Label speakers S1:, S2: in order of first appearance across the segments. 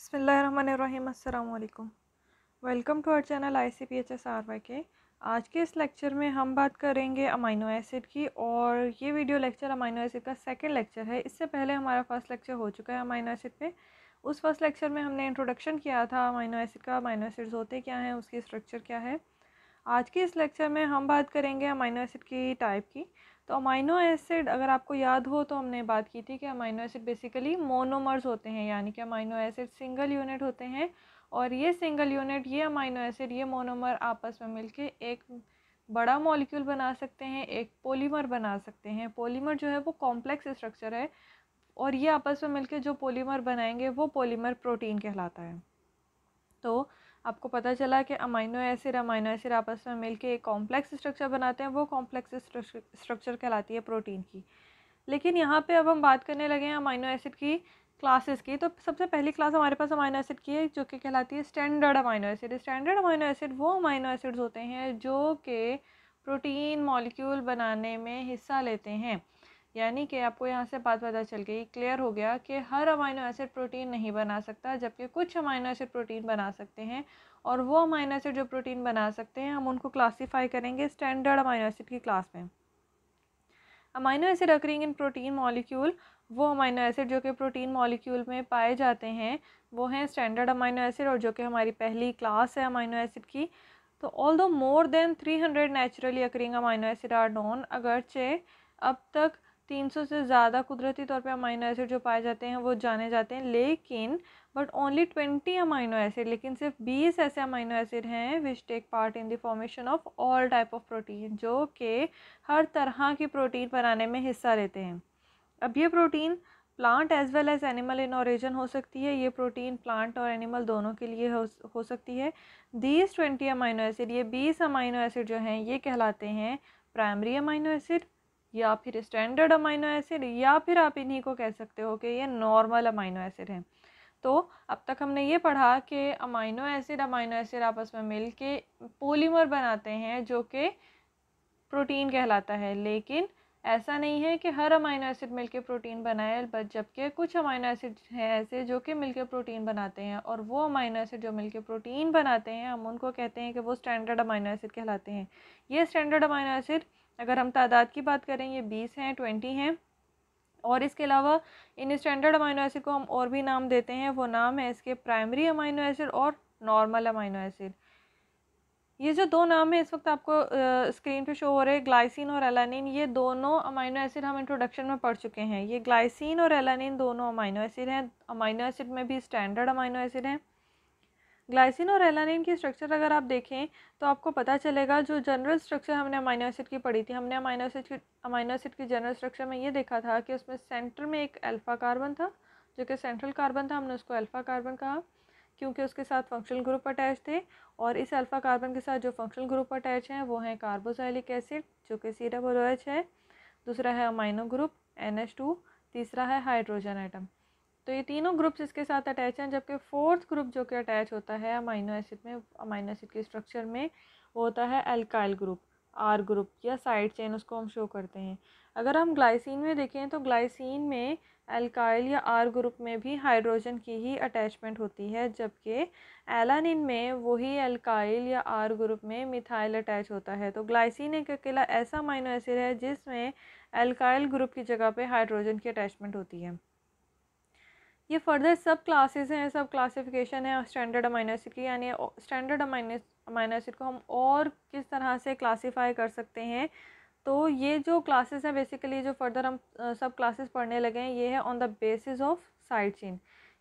S1: अस्सलाम अल्लाम welcome to our channel I C P H S R Y के आज के इस लेक्चर में हम बात करेंगे अमाइनो एसिड की और ये वीडियो लेक्चर अमाइनो एसिड का सेकेंड लेक्चर है इससे पहले हमारा फर्स्ट लेक्चर हो चुका है अमाइनो एसिड पे उस फर्स्ट लेक्चर में हमने इंट्रोडक्शन किया था अमाइनो एसिड का अमाइनो एसिड्स होते क्या हैं उसकी स्ट्रक्चर क्या है आज के इस लेक्चर में हम बात करेंगे अमाइनो एसिड की टाइप की तो अमाइनो एसिड अगर आपको याद हो तो हमने बात की थी कि अमाइनो एसिड बेसिकली मोनोमर्स होते हैं यानी कि अमाइनो एसिड सिंगल यूनिट होते हैं और ये सिंगल यूनिट ये अमाइनो एसिड ये मोनोमर आपस में मिलके एक बड़ा मॉलिक्यूल बना सकते हैं एक पॉलीमर बना सकते हैं पॉलीमर जो है वो कॉम्प्लेक्स स्ट्रक्चर है और ये आपस में मिलके जो पॉलीमर बनाएंगे वो पॉलीमर प्रोटीन कहलाता है तो आपको पता चला कि अमाइनो एसिड अमाइनो एसिड आपस में मिलके एक कॉम्प्लेक्स स्ट्रक्चर बनाते हैं वो कॉम्प्लेक्स स्ट्रक्चर कहलाती है प्रोटीन की लेकिन यहाँ पे अब हम बात करने लगे हैं अमाइनो एसिड की क्लासेस की तो सबसे पहली क्लास हमारे पास अमाइनो एसिड की है जो कि कहलाती है standard amino acid standard amino acid वो अमाइनो एसिड्स होते हैं जो कि प्रोटीन मॉलिक्यूल बनाने में हिस्सा लेते हैं यानी कि आपको यहाँ से बात पता चल गई क्लियर हो गया कि हर अमाइनो एसिड प्रोटीन नहीं बना सकता जबकि कुछ अमाइनो एसिड प्रोटीन बना सकते हैं और वो अमाइनो एसिड जो प्रोटीन बना सकते हैं हम उनको क्लासीफाई करेंगे स्टैंडर्ड अमाइनो एसिड की क्लास में amino acid occurring in protein molecule वो अमाइनो एसिड जो कि प्रोटीन मॉलिक्यूल में पाए जाते हैं वो हैं स्टैंडर्ड अमाइनो एसिड और जो कि हमारी पहली क्लास है अमाइनो एसिड की तो although more than three hundred naturally occurring amino acid are non अगरचे अब तक 300 से ज़्यादा कुदरती तौर पे अमाइनो एसिड जो पाए जाते हैं वो जाने जाते हैं लेकिन बट ओनली 20 अमाइनो एसिड लेकिन सिर्फ 20 ऐसे अमाइनो एसिड हैं which take part in the formation of all type of protein जो कि हर तरह की प्रोटीन बनाने में हिस्सा लेते हैं अब ये protein plant as well as animal in origin हो सकती है ये प्रोटीन प्लांट और एनिमल दोनों के लिए हो, हो सकती है दीज ट्वेंटी अमाइनो एसिड ये बीस अमाइनो एसिड जो हैं ये कहलाते हैं प्राइमरी अमाइनो एसिड या फिर स्टैंडर्ड अमाइनो एसिड या फिर आप इन्हीं को कह सकते हो कि ये नॉर्मल अमाइनो एसिड हैं तो अब तक हमने ये पढ़ा कि अमाइनो एसिड अमाइनो एसिड आपस में मिल के पोलीमर बनाते हैं जो कि प्रोटीन कहलाता है लेकिन ऐसा नहीं है कि हर अमाइनो एसिड मिलके प्रोटीन बनाए बट जबकि कुछ अमाइनो एसिड हैं ऐसे जो कि मिलके प्रोटीन बनाते हैं और वो अमाइनो एसिड जो मिलके प्रोटीन बनाते हैं हम उनको कहते हैं कि वो स्टैंडर्ड अमाइनो एसिड कहलाते हैं ये स्टैंडर्ड अमाइनो एसिड अगर हम तादाद की बात करें ये बीस हैं ट्वेंटी हैं और इसके अलावा इन स्टैंडर्ड अमाइनो एसिड को हम और भी नाम देते हैं वो नाम है इसके प्राइमरी अमाइनो एसिड और नॉर्मल अमाइनो एसिड ये जो दो नाम है इस वक्त आपको स्क्रीन पे शो हो रहे हैं ग्लाइसिन और एलानिन ये दोनों अमाइनो एसिड हम इंट्रोडक्शन में पढ़ चुके हैं ये ग्लाइसिन और एलानिन दोनों अमाइनो एसिड हैं अमाइनो एसिड में भी स्टैंडर्ड अमाइनो एसिड हैं ग्लाइसिन और एलानिन की स्ट्रक्चर अगर आप देखें तो आपको पता चलेगा जो जनरल स्ट्रक्चर हमने अमाइनो एसिड की पढ़ी थी हमने अमाइनो एसिड की अमाइनो एसिड की जनरल स्ट्रक्चर में ये देखा था कि उसमें सेंटर में एक अल्फ़ा कार्बन था जो कि सेंट्रल कार्बन था हमने उसको अल्फ़ा कार्बन कहा क्योंकि उसके साथ फंक्शनल ग्रुप अटैच थे और इस अल्फ़ा कार्बन के साथ जो फंक्शनल ग्रुप अटैच हैं वो हैं कार्बोसाइलिक एसिड जो कि सी डबल OH है दूसरा है अमाइनो ग्रुप एन तीसरा है हाइड्रोजन आइटम तो ये तीनों ग्रुप्स इसके साथ अटैच हैं जबकि फोर्थ ग्रुप जो कि अटैच होता है अमाइनो एसिड में अमाइनो एसिड के स्ट्रक्चर में वो होता है एल्काइल ग्रुप आर ग्रुप या साइड चेन उसको हम शो करते हैं अगर हम ग्लाइसिन में देखें तो ग्लाइसिन में एल्काइल या आर ग्रुप में भी हाइड्रोजन की ही अटैचमेंट होती है जबकि एलानिन में वही एल्काइल या आर ग्रुप में मिथाइल अटैच होता है तो ग्लाइसिन एक अकेला ऐसा माइनो एसिड है जिसमें एल्काइल ग्रुप की जगह पे हाइड्रोजन की अटैचमेंट होती है ये फर्दर सब क्लासेस हैं सब क्लासिफिकेशन है स्टैंडर्ड अमाइनो एसिड की यानी स्टैंडर्ड अमाइनो अमाइनो एसिड को हम और किस तरह से क्लासीफाई कर सकते हैं तो ये जो क्लासेस हैं बेसिकली जो फर्दर हम सब क्लासेस पढ़ने लगे हैं ये है on the basis of side chain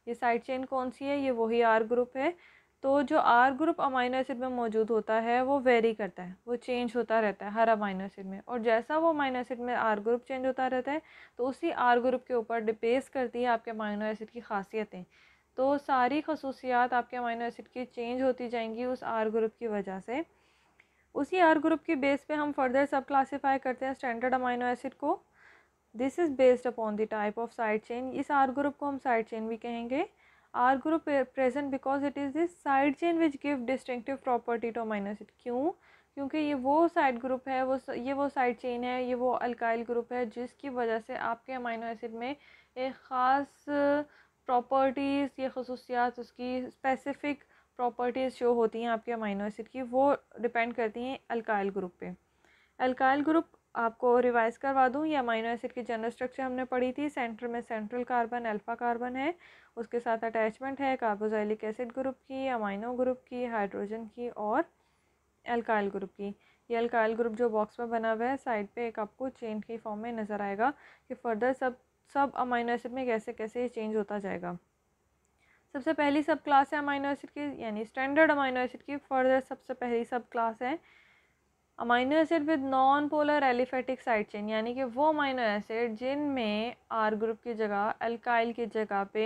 S1: ये साइड चेन कौन सी है ये वही आर ग्रुप है तो जो आर ग्रुप अमाइनो एसिड में मौजूद होता है वो वेरी करता है वो चेंज होता रहता है हर अमाइनो एसिड में और जैसा वो अमाइनो एसिड में आर ग्रुप चेंज होता रहता है तो उसी आर ग्रुप के ऊपर डिपेस करती है आपके अमाइनो एसिड की खासियतें तो सारी खसूसियात आपके अमाइनो एसिड की चेंज होती जाएंगी उस आर ग्रुप की वजह से उसी आर ग्रुप की बेस पे हम फर्दर सब क्लासीफाई करते हैं स्टैंडर्ड अमाइनो एसिड को this is based upon the type of side chain इस आर ग्रुप को हम साइड चेन भी कहेंगे R group present because it is this side chain which give distinctive property to minus it क्यों क्योंकि ये वो साइड ग्रुप है वो ये वो साइड चेन है ये वो अल्काइल ग्रुप है जिसकी वजह से आपके अमाइनो एसिड में एक ख़ास प्रॉपर्टीज़ या खसूसियात उसकी स्पेसिफ़िक प्रॉपर्टीज़ शो होती हैं आपके अमाइनो एसिड की वो डिपेंड करती हैं अल्काइल ग्रुप पे अल्काइल ग्रुप आपको रिवाइज़ करवा दूँ ये अमाइनो एसिड की जनरल स्ट्रक्चर हमने पढ़ी थी सेंटर में सेंट्रल कार्बन अल्फा कार्बन है उसके साथ अटैचमेंट है कार्बोजाइलिक एसिड ग्रुप की अमाइनो ग्रुप की हाइड्रोजन की और एल्काइल ग्रुप की ये अल्काइल ग्रुप जो बॉक्स में बना हुआ है साइड पे एक आपको चेंज की फॉर्म में नज़र आएगा कि फर्दर सब सब अमाइनो एसिड में कैसे कैसे ये चेंज होता जाएगा सबसे पहली सब क्लास है अमाइनो एसिड की यानी स्टैंडर्ड अमाइनो एसिड की फर्दर सबसे पहली सब क्लास है amino acid with non polar aliphatic side chain यानी कि वो अमाइनो एसिड जिनमें आर ग्रुप की जगह अल्काइल की जगह पे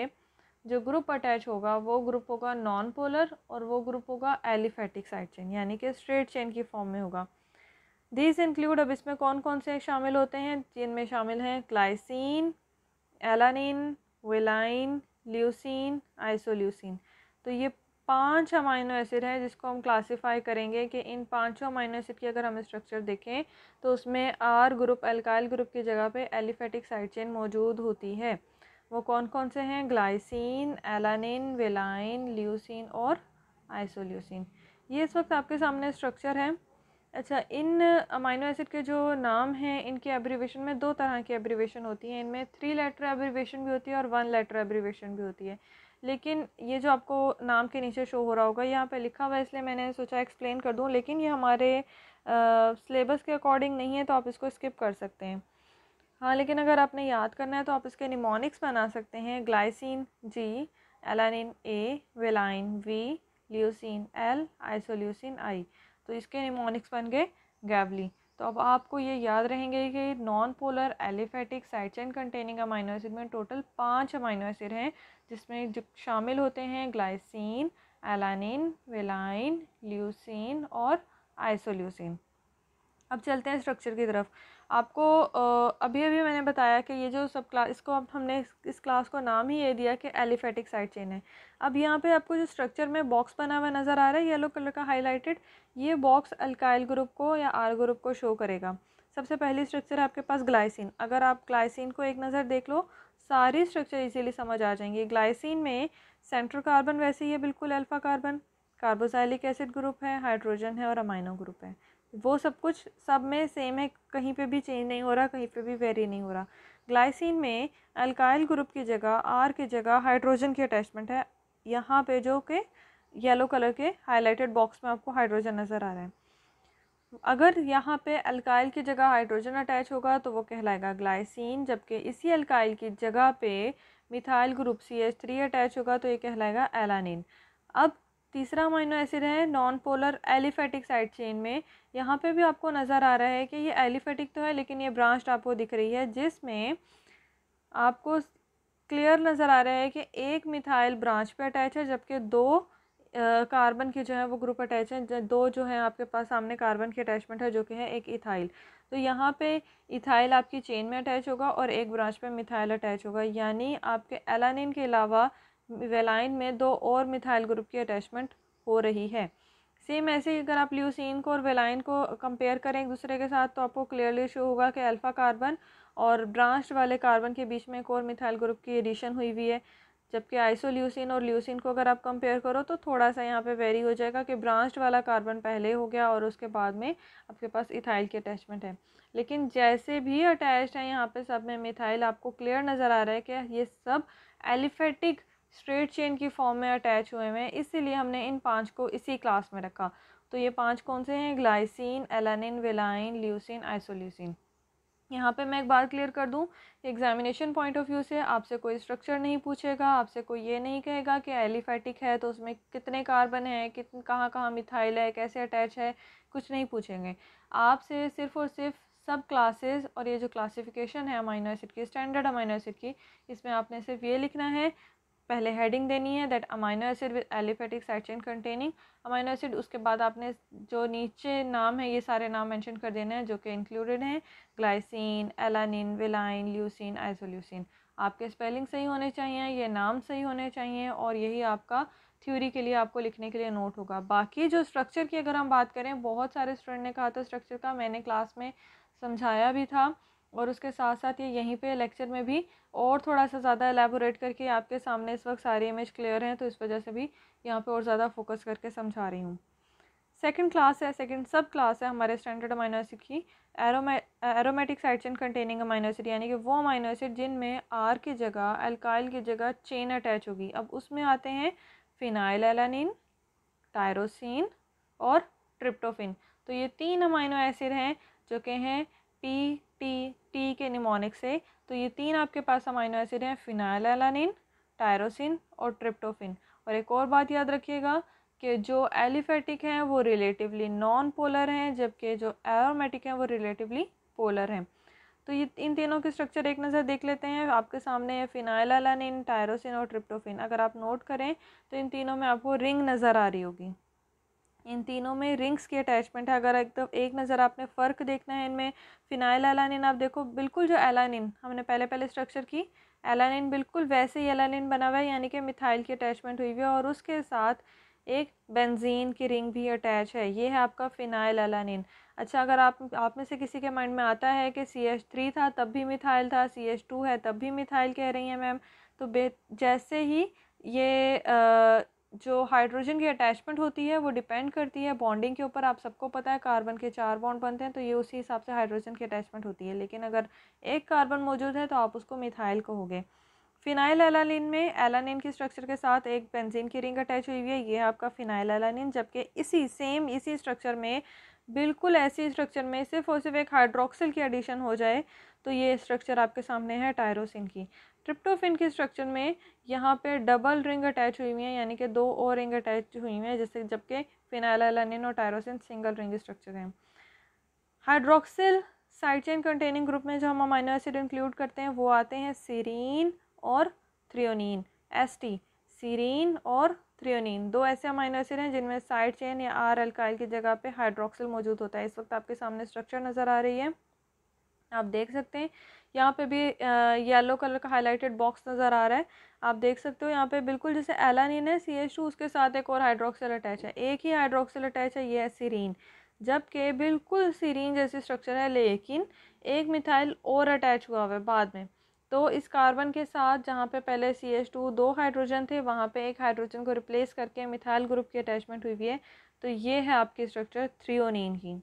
S1: जो ग्रुप अटैच होगा वो ग्रुप होगा नॉन पोलर और वो ग्रुप होगा एलिफेटिक साइड चेन यानी कि स्ट्रेट चेन की फॉर्म में होगा दिस इंक्लूड अब इसमें कौन कौन से शामिल होते हैं जिनमें शामिल हैं glycine alanine valine leucine isoleucine तो ये पांच अमाइनो एसिड है जिसको हम क्लासिफाई करेंगे कि इन पांचों अमाइनो एसिड की अगर हम स्ट्रक्चर देखें तो उसमें आर ग्रुप एल्काइल ग्रुप की जगह पे एलिफेटिक साइड चेन मौजूद होती है वो कौन कौन से हैं ग्लाइसिन एलानिन वेलाइन ल्यूसिन और आइसोल्यूसिन ये इस वक्त आपके सामने स्ट्रक्चर है अच्छा इन अमाइनो एसिड के जो नाम हैं इनके एब्रीवेशन में दो तरह की एब्रीवेशन होती हैं इनमें थ्री लेटर एब्रीवेशन भी होती है और वन लेटर एब्रीवेशन भी होती है लेकिन ये जो आपको नाम के नीचे शो हो रहा होगा यहाँ पे लिखा हुआ है इसलिए मैंने सोचा एक्सप्लेन कर दूँ लेकिन ये हमारे सिलेबस के अकॉर्डिंग नहीं है तो आप इसको स्किप कर सकते हैं हाँ लेकिन अगर आपने याद करना है तो आप इसके निमोनिक्स बना सकते हैं glycine G alanine A valine V leucine L isoleucine I तो इसके निमोनिक्स बन गए गैवली तो अब आपको ये याद रहेंगे कि non polar aliphatic side chain containing amino acid में टोटल पाँच अमाइनो एसिड हैं जिसमें जो शामिल होते हैं ग्लाइसिन एलानिन वेलाइन ल्यूसिन और आइसोल्यूसिन अब चलते हैं स्ट्रक्चर की तरफ आपको अभी अभी मैंने बताया कि ये जो सब क्लास इसको अब हमने इस क्लास को नाम ही ये दिया कि एलिफेटिक साइड चेन है अब यहाँ पे आपको जो स्ट्रक्चर में बॉक्स बना हुआ नज़र आ रहा है येलो कलर का हाईलाइटेड ये बॉक्स अल्काइल ग्रुप को या आर ग्रुप को शो करेगा सबसे पहली स्ट्रक्चर है आपके पास ग्लाइसिन अगर आप ग्लाइसिन को एक नज़र देख लो सारी स्ट्रक्चर इजीली समझ आ जाएंगे ग्लाइसिन में सेंट्रो कार्बन वैसे ही है बिल्कुल alpha carbon carboxylic acid group है हाइड्रोजन है और अमाइनो ग्रुप है वो सब कुछ सब में सेम है कहीं पे भी चेंज नहीं हो रहा कहीं पे भी वेरी नहीं हो रहा ग्लाइसिन में अल्काइल ग्रुप की जगह आर की जगह हाइड्रोजन की अटैचमेंट है यहाँ पे जो कि येलो कलर के हाईलाइटेड बॉक्स में आपको हाइड्रोजन नज़र आ रहा है अगर यहाँ पे अल्काइल की जगह हाइड्रोजन अटैच होगा तो वो कहलाएगा ग्लाइसिन जबकि इसी अल्काइल की जगह पे methyl group C H three attach होगा तो ये कहलाएगा एलानिन अब तीसरा अमाइनो एसिड है non polar aliphatic side chain में यहाँ पे भी आपको नज़र आ रहा है कि ये एलिफेटिक तो है लेकिन ये ब्रांच आपको दिख रही है जिसमें आपको क्लियर नज़र आ रहा है कि एक मिथाइल ब्रांच पे अटैच है जबकि दो कार्बन के जो है वो ग्रुप अटैच हैं दो जो है आपके पास सामने कार्बन की अटैचमेंट है जो कि है एक इथाइल तो यहाँ पे इथाइल आपकी चेन में अटैच होगा और एक ब्रांच पे मिथाइल अटैच होगा यानी आपके एलानिन के अलावा वेलाइन में दो और मिथाइल ग्रुप की अटैचमेंट हो रही है सेम ऐसे ही अगर आप ल्यूसिन को और वेलाइन को कंपेयर करें एक दूसरे के साथ तो आपको क्लियरली शो होगा कि अल्फ़ा कार्बन और ब्रांच वाले कार्बन के बीच में एक और मिथाइल ग्रुप की एडिशन हुई हुई है जबकि आइसोल्यूसिन और ल्यूसिन को अगर आप कंपेयर करो तो थोड़ा सा यहाँ पे वेरी हो जाएगा कि ब्रांच वाला कार्बन पहले हो गया और उसके बाद में आपके पास इथाइल की अटैचमेंट है लेकिन जैसे भी अटैच है यहाँ पे सब में मिथाइल आपको क्लियर नज़र आ रहा है कि ये सब एलिफेटिक स्ट्रेट चेन की फॉर्म में अटैच हुए हुए हैं इसीलिए हमने इन पांच को इसी क्लास में रखा तो ये पांच कौन से हैं glycine alanine valine leucine isoleucine यहाँ पे मैं एक बार क्लियर कर दूँ एग्जामिनेशन पॉइंट ऑफ व्यू से आपसे कोई स्ट्रक्चर नहीं पूछेगा आपसे कोई ये नहीं कहेगा कि एलिफेटिक है तो उसमें कितने कार्बन है कितने कहाँ कहाँ मिथाइल है कैसे अटैच है कुछ नहीं पूछेंगे आपसे सिर्फ और सिर्फ सब क्लासेस और ये जो क्लासिफिकेशन है अमाइनो एसिड की स्टैंडर्ड अमाइनो एसिड की इसमें आपने सिर्फ ये लिखना है पहले हेडिंग देनी है that amino acid with aliphatic side chain containing amino acid उसके बाद आपने जो नीचे नाम है ये सारे नाम मेंशन कर देने हैं जो कि इंक्लूडेड हैं glycine alanine valine leucine isoleucine आपके स्पेलिंग सही होने चाहिए ये नाम सही होने चाहिए और यही आपका थ्योरी के लिए आपको लिखने के लिए नोट होगा बाकी जो स्ट्रक्चर की अगर हम बात करें बहुत सारे स्टूडेंट ने कहा था स्ट्रक्चर का मैंने क्लास में समझाया भी था और उसके साथ साथ ये यहीं पे लेक्चर में भी और थोड़ा सा ज़्यादा एलेबोरेट करके आपके सामने इस वक्त सारी इमेज क्लियर हैं तो इस वजह से भी यहाँ पे और ज़्यादा फोकस करके समझा रही हूँ सेकंड क्लास है सेकंड सब क्लास है हमारे स्टैंडर्ड अमाइनो एसिड की aroma aromatic side chain containing amino acid यानी कि वो अमाइनो एसिड जिनमें आर की जगह अल्काइल की जगह चेन अटैच होगी अब उसमें आते हैं फिनाइल एलानिन टायरोसिन और ट्रिप्टोफिन तो ये तीन अमाइनो एसिड हैं जो कि हैं पी टी टी के निमोनिक से तो ये तीन आपके पास अमाइनो एसिड हैं फिनाइल एलानिन टायरोसिन और ट्रिप्टोफिन और एक और बात याद रखिएगा कि जो एलिफेटिक हैं वो रिलेटिवली नॉन पोलर हैं जबकि जो एरोमेटिक हैं वो रिलेटिवली पोलर हैं तो ये इन तीनों के स्ट्रक्चर एक नज़र देख लेते हैं आपके सामने है फिनाइल एलानिन टायरोसिन और ट्रिप्टोफिन अगर आप नोट करें तो इन तीनों में आपको रिंग नज़र आ रही होगी इन तीनों में रिंग्स की अटैचमेंट है अगर एकदम तो एक नज़र आपने फ़र्क देखना है इनमें फिनाइल एलानिन आप देखो बिल्कुल जो एलानिन हमने पहले पहले स्ट्रक्चर की एलानिन बिल्कुल वैसे ही एलानिन बना हुआ है यानी कि मिथाइल की अटैचमेंट हुई हुई है और उसके साथ एक बेंजीन की रिंग भी अटैच है ये है आपका फिनाइल एलानिन अच्छा अगर आप आप में से किसी के माइंड में आता है कि सी एच थ्री था तब भी मिथाइल था सी एच टू है तब भी मिथाइल कह रही हैं मैम तो बे जैसे ही ये आ, जो हाइड्रोजन की अटैचमेंट होती है वो डिपेंड करती है बॉन्डिंग के ऊपर आप सबको पता है कार्बन के चार बॉन्ड बनते हैं तो ये उसी हिसाब से हाइड्रोजन की अटैचमेंट होती है लेकिन अगर एक कार्बन मौजूद है तो आप उसको मिथाइल कहोगे फिनाइल एलानिन में एलानिन की स्ट्रक्चर के साथ एक बेंजीन की रिंग अटैच हुई हुई है ये आपका फिनाइल एलानिन जबकि इसी सेम इसी स्ट्रक्चर में बिल्कुल ऐसी स्ट्रक्चर में सिर्फ और सिर्फ एक हाइड्रोक्सिल की एडिशन हो जाए तो ये स्ट्रक्चर आपके सामने है टायरोसिन की ट्रिप्टोफिन के स्ट्रक्चर में यहाँ पे डबल रिंग अटैच हुई हुई है यानी कि दो और रिंग अटैच हुई हुई है जैसे जबकि फिनाइलानिन और टायरोसिन सिंगल रिंग स्ट्रक्चर है hydroxyl side chain containing group में जो हम अमाइनो एसिड इंक्लूड करते हैं वो आते हैं सीरीन और थ्रियोनिन एस टी सीरीन और थ्रियोनिन दो ऐसे अमाइनो एसिड हैं जिनमें साइड चेन या आर एल्काइल की जगह पे हाइड्रोक्सिल मौजूद होता है इस वक्त आपके सामने स्ट्रक्चर नज़र आ रही है आप देख सकते हैं यहाँ पे भी येलो कलर का हाईलाइटेड बॉक्स नज़र आ रहा है आप देख सकते हो यहाँ पे बिल्कुल जैसे एलानिन है सी एच टू उसके साथ एक और हाइड्रोक्सिल अटैच है एक ही हाइड्रोक्सिल अटैच है ये है सीरीन जबकि बिल्कुल सीरीन जैसी स्ट्रक्चर है लेकिन एक मिथाइल और अटैच हुआ हुआ है बाद में तो इस कार्बन के साथ जहाँ पे पहले सी एच टू दो हाइड्रोजन थे वहाँ पे एक हाइड्रोजन को रिप्लेस करके मिथाइल ग्रुप की अटैचमेंट हुई हुई है तो ये है आपकी स्ट्रक्चर थ्रियोनिन की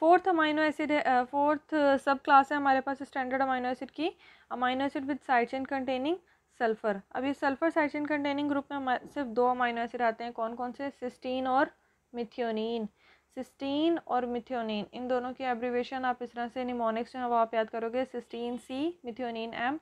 S1: फोर्थ अमाइनो एसिड है फोर्थ सब क्लास है हमारे पास स्टैंडर्ड अमाइनो एसिड की amino acid with side chain containing sulphur अब ये sulphur side chain containing group में सिर्फ दो अमाइनो एसिड आते हैं कौन कौन से सिस्टीन और मिथियोनिन सिस्टीन और मिथ्योनिन इन दोनों की एब्रीवेशन आप इस तरह से निमोनिक्स जो है वो आप याद करोगे cysteine C methionine M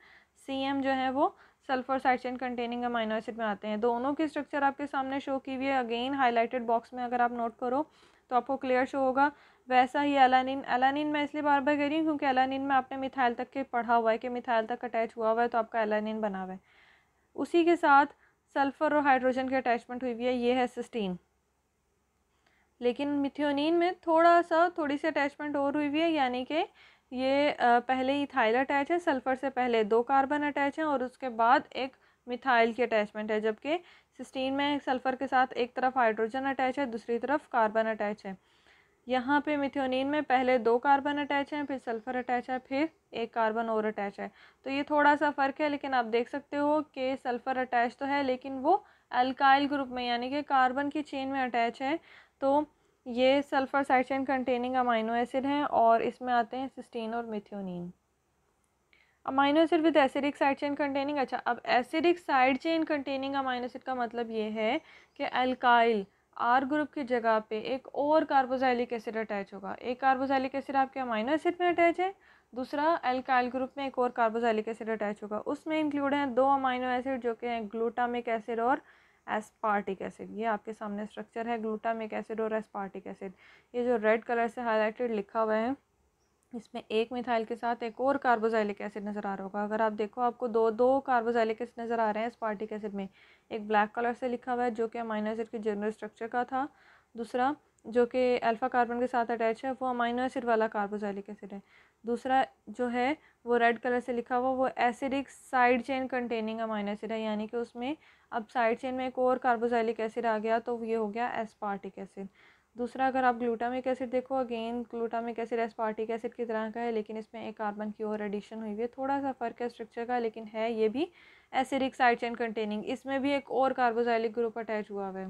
S1: C M जो है वो sulphur chain containing amino acid में आते हैं दोनों की स्ट्रक्चर आपके सामने शो की हुई है अगेन हाईलाइटेड बॉक्स में अगर आप नोट करो तो आपको क्लियर शो होगा वैसा ही एलानिन एलानिन मैं इसलिए बार बार कह रही हूँ क्योंकि एलानिन में आपने मिथाइल तक के पढ़ा हुआ है कि मिथाइल तक अटैच हुआ हुआ है तो आपका एलानिन बना हुआ है उसी के साथ सल्फ़र और हाइड्रोजन की अटैचमेंट हुई हुई है ये है सिस्टीन लेकिन मिथियोनिन में थोड़ा सा थोड़ी सी अटैचमेंट और हुई हुई है यानी कि ये पहले ही थाइल अटैच है सल्फ़र से पहले दो कार्बन अटैच हैं और उसके बाद एक मिथाइल की अटैचमेंट है जबकि सिस्टीन में सल्फ़र के साथ एक तरफ हाइड्रोजन अटैच है दूसरी तरफ कार्बन अटैच है यहाँ पे मिथियोनिन में पहले दो कार्बन अटैच हैं फिर सल्फ़र अटैच है फिर एक कार्बन और अटैच है तो ये थोड़ा सा फ़र्क है लेकिन आप देख सकते हो कि सल्फ़र अटैच तो है लेकिन वो अल्काइल ग्रुप में यानी कि कार्बन की चेन में अटैच है तो ये sulphur side chain containing amino acid हैं और इसमें आते हैं सिस्टीन और methionine amino acid with acidic side chain containing अच्छा अब acidic side chain containing amino acid का मतलब ये है कि अल्काइल आर ग्रुप की जगह पे एक और कार्बोजाइलिक एसिड अटैच होगा एक कार्बोजाइलिक एसिड आपके अमाइनो एसिड में अटैच है दूसरा एल्काइल ग्रुप में एक और कार्बोजाइलिक एसिड अटैच होगा उसमें इंक्लूड हैं दो अमाइनो एसिड जो कि हैं ग्लूटामिक एसिड और एस्पार्टिक एसिड ये आपके सामने स्ट्रक्चर है ग्लूटामिक एसिड और एस्पार्टिक एसिड ये जो रेड कलर से हाईलाइटेड लिखा हुआ है इसमें एक मिथाइल के साथ एक और कार्बोजाइलिक एसिड नज़र आ रहा होगा अगर आप देखो आपको दो दो कार्बोजाइलिक एसिड नज़र आ रहे हैं पार्टिक एसिड में एक ब्लैक कलर से लिखा हुआ है जो कि अमाइनो एसिड के जनरल स्ट्रक्चर का था दूसरा जो कि अल्फ़ा कार्बन के साथ अटैच है वो अमाइनो एसिड वाला कार्बोजाइलिक एसिड है दूसरा जो है वो रेड कलर से लिखा हुआ वो acidic side chain containing amino acid है यानी कि उसमें अब साइड चेन में एक और कार्बोजाइलिक एसिड आ गया तो ये हो गया एस्पार्टिक एसिड दूसरा अगर आप ग्लूटामिक एसिड देखो again glutamic acid aspartic acid की तरह का है लेकिन इसमें एक कार्बन की ओर एडिशन हुई हुई है थोड़ा सा फ़र्क है स्ट्रक्चर का लेकिन है ये भी एसिडिक साइड चेन कंटेनिंग इसमें भी एक और कार्बोजाइलिक ग्रुप अटैच हुआ हुआ है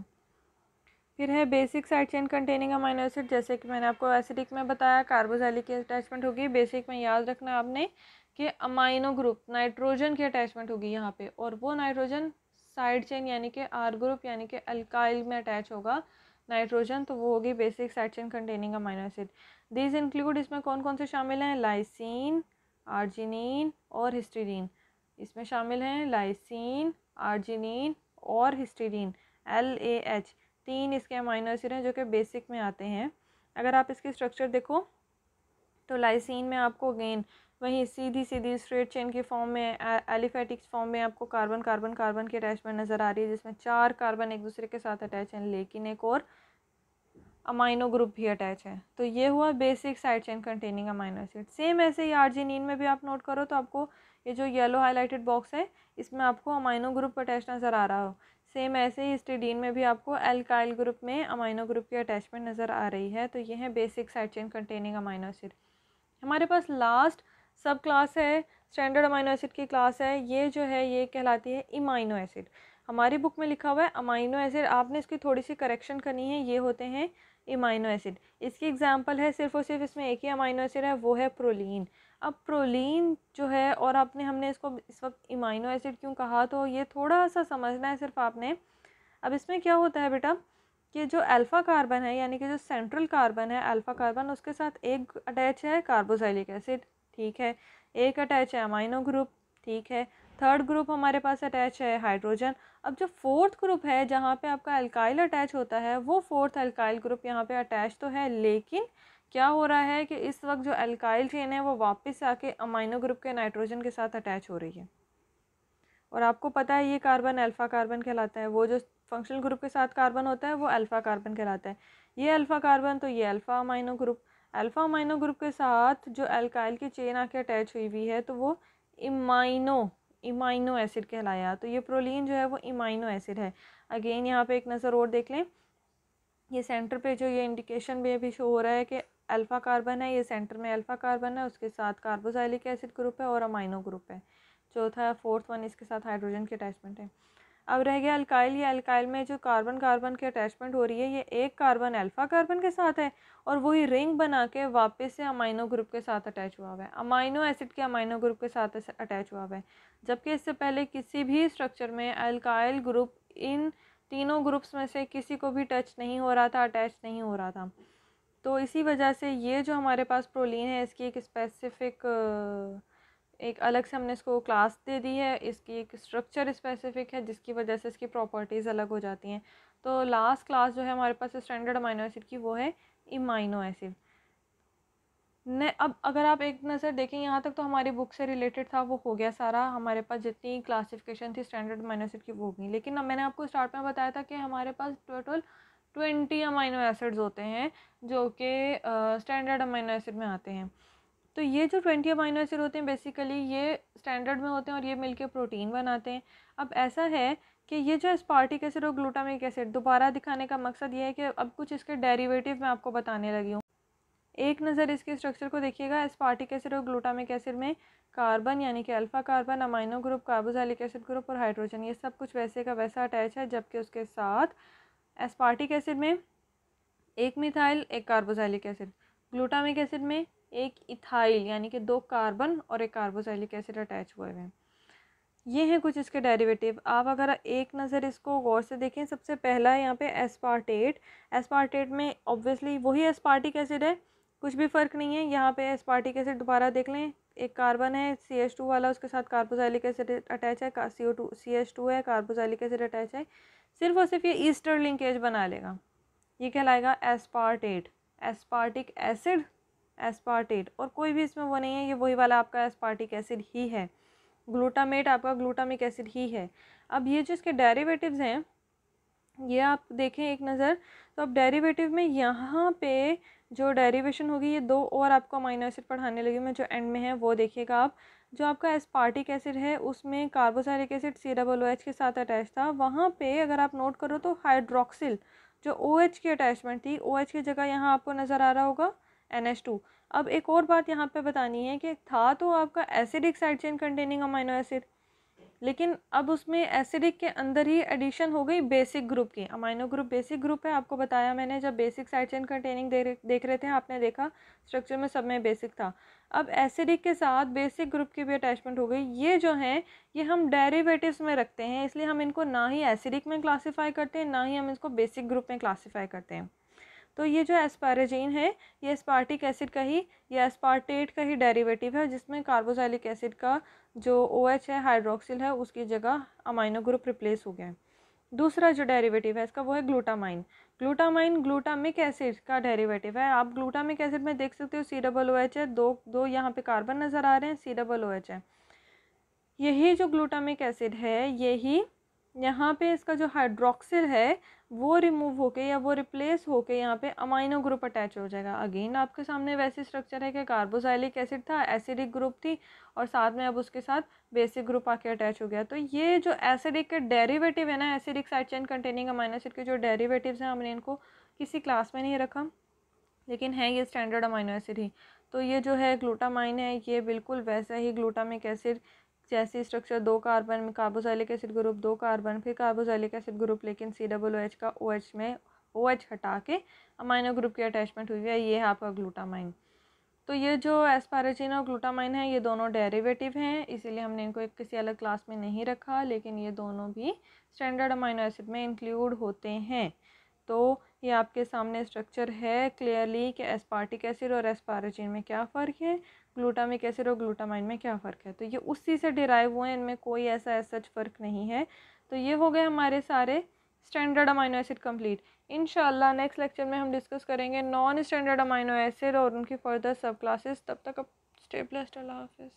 S1: फिर है basic side chain containing amino acid जैसे कि मैंने आपको एसिडिक में बताया कार्बोजाइलिक की अटैचमेंट होगी बेसिक में याद रखना आपने कि अमाइनो ग्रुप नाइट्रोजन की अटैचमेंट होगी यहाँ पर और वो नाइट्रोजन साइड चेन यानी कि आर ग्रुप यानी कि अल्काइल में अटैच होगा नाइट्रोजन तो वो होगी basic section containing amino acid these include इसमें कौन कौन से शामिल हैं लाइसिन आर्जिनिन और हिस्टीडीन इसमें शामिल हैं लाइसिन आर्जिनिन और हिस्टीडीन एल ए एच तीन इसके अमाइनो एसिड हैं जो कि बेसिक में आते हैं अगर आप इसके स्ट्रक्चर देखो तो लाइसिन में आपको अगेन वहीं सीधी सीधी स्ट्रेट चेन के फॉर्म में एलिफेटिक्स फॉर्म में आपको कार्बन कार्बन कार्बन की अटैचमेंट नज़र आ रही है जिसमें चार कार्बन एक दूसरे के साथ अटैच हैं लेकिन एक और अमाइनो ग्रुप भी अटैच है तो ये हुआ basic side chain containing amino acid same ऐसे ही आर्जिनिन में भी आप नोट करो तो आपको ये जो येलो हाईलाइटेड बॉक्स है इसमें आपको अमाइनो ग्रुप अटैच नज़र आ रहा हो सेम ऐसे ही स्टीडीन में भी आपको एल्काइल ग्रुप में अमाइनो ग्रुप की अटैचमेंट नज़र आ रही है तो ये है basic side chain containing amino acid हमारे पास लास्ट सब क्लास है स्टैंडर्ड अमाइनो एसिड की क्लास है ये जो है ये कहलाती है इमाइनो एसिड हमारी बुक में लिखा हुआ है अमाइनो एसिड आपने इसकी थोड़ी सी करेक्शन करनी है ये होते हैं इमाइनो एसिड इसकी एग्जांपल है सिर्फ और सिर्फ इसमें एक ही अमाइनो एसिड है वो है प्रोलिन अब प्रोलिन जो है और आपने हमने इसको इस वक्त इमाइनो एसिड क्यों कहा तो ये थोड़ा सा समझना है सिर्फ आपने अब इसमें क्या होता है बेटा कि जो अल्फ़ा कार्बन है यानी कि जो सेंट्रल कार्बन है अल्फ़ा कार्बन उसके साथ एक अटैच है कार्बोजाइलिक एसिड ठीक है एक अटैच है अमाइनो ग्रुप ठीक है थर्ड ग्रुप हमारे पास अटैच है हाइड्रोजन अब जो फोर्थ ग्रुप है जहाँ पे आपका अल्काइल अटैच होता है वो फोर्थ अल्काइल ग्रुप यहाँ पे अटैच तो है लेकिन क्या हो रहा है कि इस वक्त जो अल्काइल चेन है वो वापस आके अमाइनो ग्रुप के नाइट्रोजन के साथ अटैच हो रही है और आपको पता है ये कार्बन अल्फ़ा कार्बन कहलाता है वो जो फंक्शनल ग्रुप के साथ कार्बन होता है वो अल्फ़ा कार्बन कहलाता है ये अल्फ़ा कार्बन तो ये alpha amino group alpha amino group के साथ जो अल्काइल की चेन आके अटैच हुई हुई है तो वो इमाइनो इमाइनो एसिड कहलाया तो ये प्रोलिन जो है वो इमाइनो एसिड है अगेन यहाँ पे एक नज़र और देख लें ये सेंटर पे जो ये इंडिकेशन में अभी शो हो रहा है कि अल्फ़ा कार्बन है ये सेंटर में अल्फ़ा कार्बन है उसके साथ कार्बोजाइलिक एसिड ग्रुप है और अमाइनो ग्रुप है चौथा फोर्थ वन इसके साथ हाइड्रोजन के अटैचमेंट है अब रह गया अल्काइल या अल्काइल में जो कार्बन कार्बन की अटैचमेंट हो रही है ये एक कार्बन अल्फ़ा कार्बन के साथ है और वही रिंग बना के वापस से अमाइनो ग्रुप के साथ अटैच हुआ हुआ है अमाइनो एसिड के अमाइनो ग्रुप के साथ अटैच हुआ हुआ है जबकि इससे पहले किसी भी स्ट्रक्चर में अल्काइल ग्रुप इन तीनों ग्रुप्स में से किसी को भी टच नहीं हो रहा था अटैच नहीं हो रहा था तो इसी वजह से ये जो हमारे पास प्रोलिन है इसकी एक स्पेसिफ़िक एक अलग से हमने इसको क्लास दे दी है इसकी एक स्ट्रक्चर स्पेसिफिक है जिसकी वजह से इसकी प्रॉपर्टीज़ अलग हो जाती हैं तो लास्ट क्लास जो है हमारे पास स्टैंडर्ड अमाइनो एसिड की वो है इमाइनो एसिड ने अब अगर आप एक नज़र देखें यहाँ तक तो हमारी बुक से रिलेटेड था वो हो गया सारा हमारे पास जितनी क्लासिफिकेशन थी स्टैंडर्ड अमाइनो एसिड की वो गई लेकिन अब मैंने आपको स्टार्ट में बताया था कि हमारे पास टोटल ट्वेंटी अमाइनो एसिड्स होते हैं जो कि स्टैंडर्ड अमाइनो एसिड में आते हैं तो ये जो ट्वेंटी अमाइनो एसिड होते हैं बेसिकली ये स्टैंडर्ड में होते हैं और ये मिलके प्रोटीन बनाते हैं अब ऐसा है कि ये जो एस्पार्टिक एसिड और ग्लूटामिक एसिड दोबारा दिखाने का मकसद ये है कि अब कुछ इसके डेरिवेटिव मैं आपको बताने लगी हूँ एक नज़र इसके स्ट्रक्चर को देखिएगा एस्पार्टिक एसिड और ग्लूटामिक एसिड में कार्बन यानी कि alpha carbon amino group carboxylic acid group और हाइड्रोजन ये सब कुछ वैसे का वैसा अटैच है जबकि उसके साथ एस्पार्टिक एसिड में एक मिथाइल एक कार्बोजाइलिक एसिड ग्लूटामिक एसिड में एक इथाइल यानी कि दो कार्बन और एक कार्बोसाइलिक एसिड अटैच हुए हुए हैं ये हैं कुछ इसके डेरिवेटिव आप अगर एक नज़र इसको गौर से देखें सबसे पहला है यहाँ पे एस्पार्टेट एस्पार्टेट में ऑब्वियसली वही एस्पार्टिक एसिड है कुछ भी फ़र्क नहीं है यहाँ पे एस्पार्टिक एसिड दोबारा देख लें एक कार्बन है सी एस टू वाला उसके साथ कार्बोजाइलिक एसिड अटैच है C O two C S two है कार्बोजाइलिक एसिड अटैच है सिर्फ और सिर्फ ये ईस्टर लिंकेज बना लेगा ये कहलाएगा एस्पार्टेट एस्पार्टिक एसिड एस्पार्टेट और कोई भी इसमें वो नहीं है ये वही वाला आपका एस्पार्टिक एसिड ही है ग्लूटामेट आपका ग्लूटामिक एसिड ही है अब ये जो इसके डेरिवेटिव्स हैं ये आप देखें एक नज़र तो अब डेरिवेटिव में यहाँ पे जो डेरिवेशन होगी ये दो और आपको अमाइनो एसिड पढ़ाने लगी मैं जो एंड में है वो देखिएगा आप जो आपका एस्पार्टिक एसिड है उसमें carboxylic acid C double O H के साथ अटैच था वहाँ पे अगर आप नोट करो तो हाइड्रोक्सिल जो ओ OH एच की अटैचमेंट थी ओ OH की जगह यहाँ आपको नज़र आ रहा होगा एन एच टू अब एक और बात यहाँ पे बतानी है कि था तो आपका acidic side chain containing amino acid लेकिन अब उसमें एसिडिक के अंदर ही एडिशन हो गई बेसिक ग्रुप की अमाइनो ग्रुप बेसिक ग्रुप है आपको बताया मैंने जब बेसिक साइड चेन कंटेनिंग देख रहे थे आपने देखा स्ट्रक्चर में सब में बेसिक था अब एसिडिक के साथ बेसिक ग्रुप की भी अटैचमेंट हो गई ये जो हैं ये हम डेरिवेटिव्स में रखते हैं इसलिए हम इनको ना ही एसिडिक में क्लासीफाई करते हैं ना ही हम इसको बेसिक ग्रुप में क्लासीफाई करते हैं तो ये जो एस्पैराजीन है ये एस्पार्टिक एसिड का ही या एस्पार्टेट का ही डेरिवेटिव है जिसमें कार्बोजाइलिक एसिड का जो ओ OH है हाइड्रोक्सिल है उसकी जगह अमाइनो ग्रुप रिप्लेस हो गया है दूसरा जो डेरिवेटिव है इसका वो है ग्लूटामाइन ग्लूटामाइन ग्लूटामिक एसिड का डेरिवेटिव है आप ग्लूटामिक एसिड में देख सकते हो सी डबल ओ एच है दो दो यहाँ पे कार्बन नज़र आ रहे हैं सी डबल ओ एच है यही जो ग्लूटामिक एसिड है यही यहाँ पे इसका जो हाइड्रोक्सिल है वो रिमूव होके या वो रिप्लेस होके यहाँ पे अमाइनो ग्रुप अटैच हो जाएगा अगेन आपके सामने वैसे स्ट्रक्चर है कि कार्बोजाइलिक एसिड था एसिडिक ग्रुप थी और साथ में अब उसके साथ बेसिक ग्रुप आके अटैच हो गया तो ये जो एसिडिक के डेरिवेटिव है ना acidic side chain containing amino acid के जो डेरीवेटिव हैं हमने इनको किसी क्लास में नहीं रखा लेकिन है ये स्टैंडर्ड अमाइनो एसिड ही तो ये जो है ग्लूटामाइन है ये बिल्कुल वैसा ही ग्लूटामिक एसिड जैसे स्ट्रक्चर दो कार्बन में कार्बोजाइलिक एसिड ग्रुप दो कार्बन फिर कार्बोजाइलिक एसिड ग्रुप लेकिन सी डब्लो एच का ओ OH एच में ओ OH एच हटा के अमाइनो ग्रुप की अटैचमेंट हुई है ये है आपका ग्लूटामाइन तो ये जो एस्पारेजिन और ग्लूटामाइन है ये दोनों डेरिवेटिव हैं इसीलिए हमने इनको एक किसी अलग क्लास में नहीं रखा लेकिन ये दोनों भी स्टैंडर्ड अमाइनो एसिड में इंक्लूड होते हैं तो ये आपके सामने स्ट्रक्चर है क्लियरली कि एस्पार्टिक एसिड और एस्पारेजिन में क्या फ़र्क है ग्लूटामिक एसिड और ग्लूटामाइन में क्या फ़र्क है तो ये उसी से डिराइव हुए हैं इनमें कोई ऐसा ऐसा फ़र्क नहीं है तो ये हो गए हमारे सारे standard amino acid complete in next lecture में हम डिस्कस करेंगे नॉन स्टैंडर्ड अमाइनो एसिड और उनकी फर्दर सब क्लासेस तब तक अब स्टेप हाफिज़